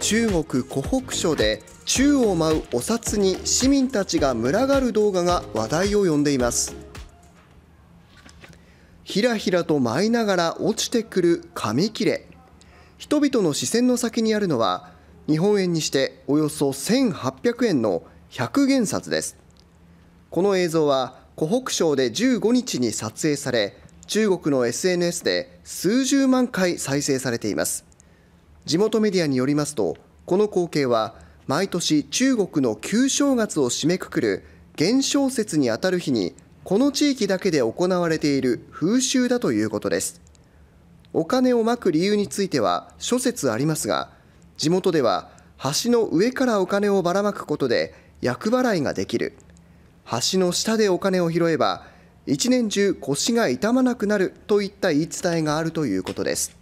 中国湖北省で宙を舞うお札に市民たちが群がる動画が話題を呼んでいますひらひらと舞いながら落ちてくる紙切れ人々の視線の先にあるのは日本円にしておよそ1800円の100元札ですこの映像は湖北省で15日に撮影され中国の SNS で数十万回再生されています地元メディアによりますとこの光景は毎年中国の旧正月を締めくくる元宵節にあたる日にこの地域だけで行われている風習だということですお金をまく理由については諸説ありますが地元では橋の上からお金をばらまくことで厄払いができる橋の下でお金を拾えば一年中腰が痛まなくなるといった言い伝えがあるということです